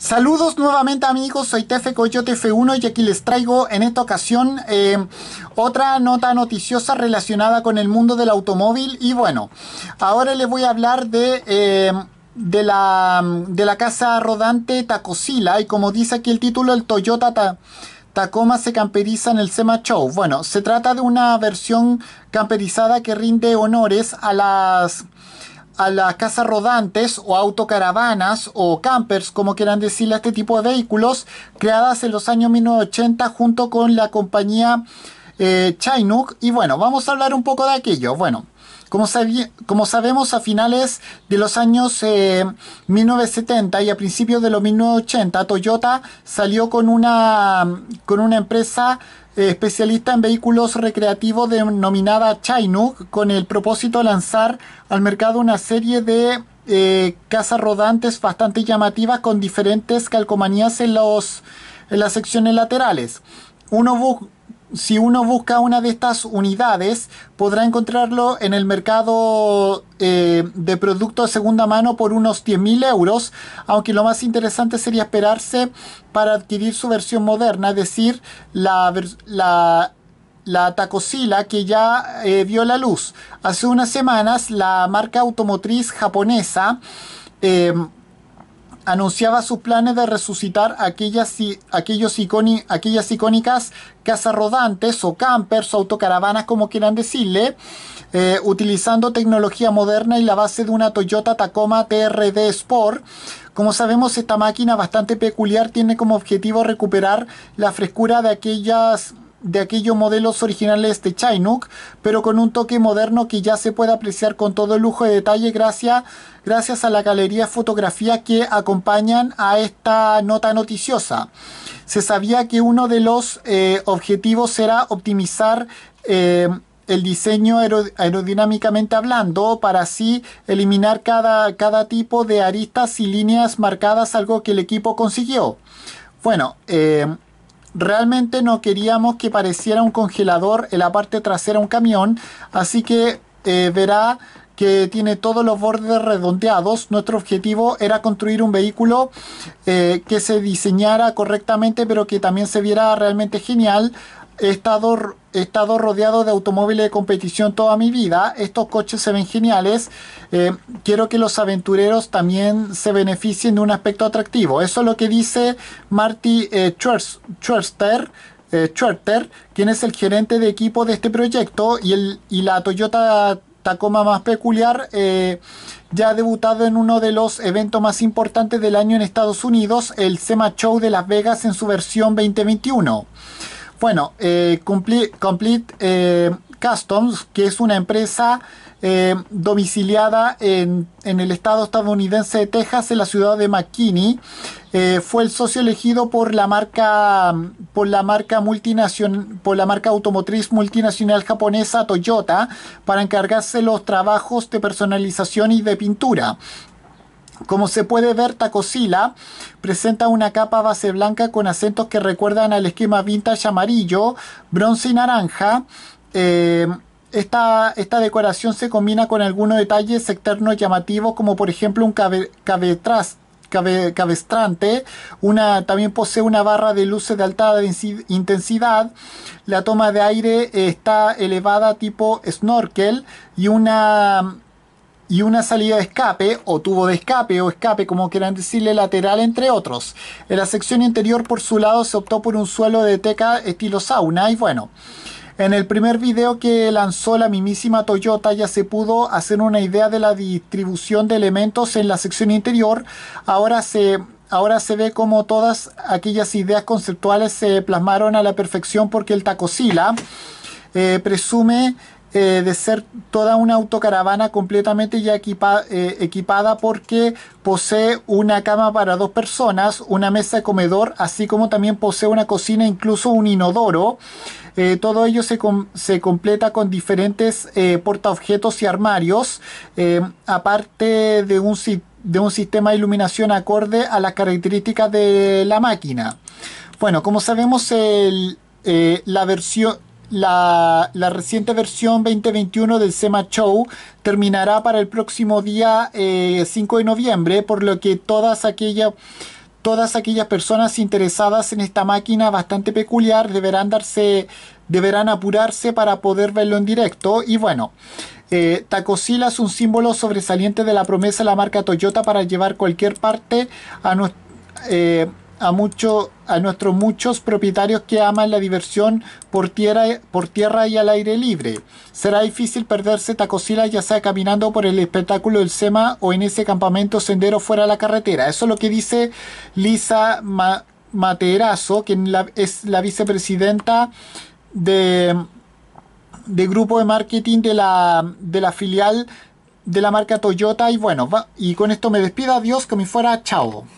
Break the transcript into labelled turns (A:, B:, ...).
A: Saludos nuevamente amigos, soy Tefe Coyote F1 y aquí les traigo en esta ocasión eh, otra nota noticiosa relacionada con el mundo del automóvil y bueno, ahora les voy a hablar de... Eh, de la, de la casa rodante Tacosila y como dice aquí el título el Toyota Tacoma se camperiza en el SEMA Show. Bueno, se trata de una versión camperizada que rinde honores a las a las casas rodantes o autocaravanas o campers, como quieran decirle a este tipo de vehículos, creadas en los años 1980 junto con la compañía eh, Chinook. Y bueno, vamos a hablar un poco de aquello. Bueno, como, como sabemos, a finales de los años 1970 eh, y a principios de los 1980, Toyota salió con una, con una empresa eh, especialista en vehículos recreativos denominada Chinook, con el propósito de lanzar al mercado una serie de eh, casas rodantes bastante llamativas con diferentes calcomanías en, los, en las secciones laterales. Uno busca si uno busca una de estas unidades, podrá encontrarlo en el mercado eh, de productos de segunda mano por unos 10.000 euros, aunque lo más interesante sería esperarse para adquirir su versión moderna, es decir, la, la, Tacosila que ya dio eh, vio la luz. Hace unas semanas la marca automotriz japonesa eh, anunciaba sus planes de resucitar aquellas, icónicas casas rodantes o campers o autocaravanas, como quieran decirle, eh, utilizando tecnología moderna y la base de una Toyota Tacoma TRD Sport. Como sabemos, esta máquina bastante peculiar tiene como objetivo recuperar la frescura de aquellas de aquellos modelos originales de Chinook, pero con un toque moderno que ya se puede apreciar con todo el lujo de detalle gracias, gracias a la galería de fotografía que acompañan a esta nota noticiosa. Se sabía que uno de los eh, objetivos era optimizar eh, el diseño aerodinámicamente hablando para así eliminar cada, cada tipo de aristas y líneas marcadas, algo que el equipo consiguió. Bueno, eh, realmente no queríamos que pareciera un congelador en la parte trasera un camión así que eh, verá que tiene todos los bordes redondeados. Nuestro objetivo era construir un vehículo eh, que se diseñara correctamente, pero que también se viera realmente genial he estado, rodeado de automóviles de competición toda mi vida. Estos coches se ven geniales. Eh, quiero que los aventureros también se beneficien de un aspecto atractivo. Eso es lo que dice Marty eh, Schwerter eh, quien es el gerente de equipo de este proyecto y, la Toyota Tacoma más peculiar, ya ha debutado en uno de los eventos más importantes del año en Estados Unidos, el SEMA Show de Las Vegas en su versión 2021. Bueno, eh, Complete, eh, Customs, que es una empresa eh, domiciliada en, en, el estado estadounidense de Texas, en la ciudad de McKinney, fue el socio elegido por la marca, por la marca, multinacional, por la marca automotriz multinacional japonesa Toyota para encargarse los trabajos de personalización y de pintura. Como se puede ver, Tacosila presenta una capa base blanca con acentos que recuerdan al esquema vintage amarillo, bronce y naranja. Eh, esta, decoración se combina con algunos detalles externos llamativos, como por ejemplo un cabe, cabestrante. Una, también posee una barra de luces de alta intensidad. La toma de aire está elevada tipo snorkel y una y una salida de escape o tubo de escape o escape como quieran decirle lateral entre otros. En la sección interior por su lado se optó por un suelo de teca estilo sauna y bueno. En el primer video que lanzó la mismísima Toyota ya se pudo hacer una idea de la distribución de elementos en la sección interior. Ahora se ahora se ve como todas aquellas ideas conceptuales se plasmaron a la perfección porque el Tacosila eh, presume eh, de ser toda una autocaravana completamente ya eh, equipada porque posee una cama para dos personas, una mesa de comedor, así como también posee una cocina, incluso un inodoro. Eh, todo ello se, completa con diferentes portaobjetos y armarios, aparte de un, de un sistema de iluminación acorde a las características de la máquina. Bueno, como sabemos, la versión la, reciente versión 2021 del SEMA Show terminará para el próximo día 5 eh, de noviembre, por lo que todas aquellas todas aquellas personas interesadas en esta máquina bastante peculiar deberán darse deberán apurarse para poder verlo en directo y bueno eh, Tacosila es un símbolo sobresaliente de la promesa de la marca Toyota para llevar cualquier parte a, nuestro... Eh, a, a nuestros muchos propietarios que aman la diversión por tierra, por tierra y al aire libre. Será difícil perderse Tacosila ya sea caminando por el espectáculo del SEMA o en ese campamento sendero fuera de la carretera. Eso es lo que dice Lisa Materazo, que es la vicepresidenta de, de grupo de marketing de la, de la filial de la marca Toyota y bueno, y con esto me despido, adiós, que me fuera, chao.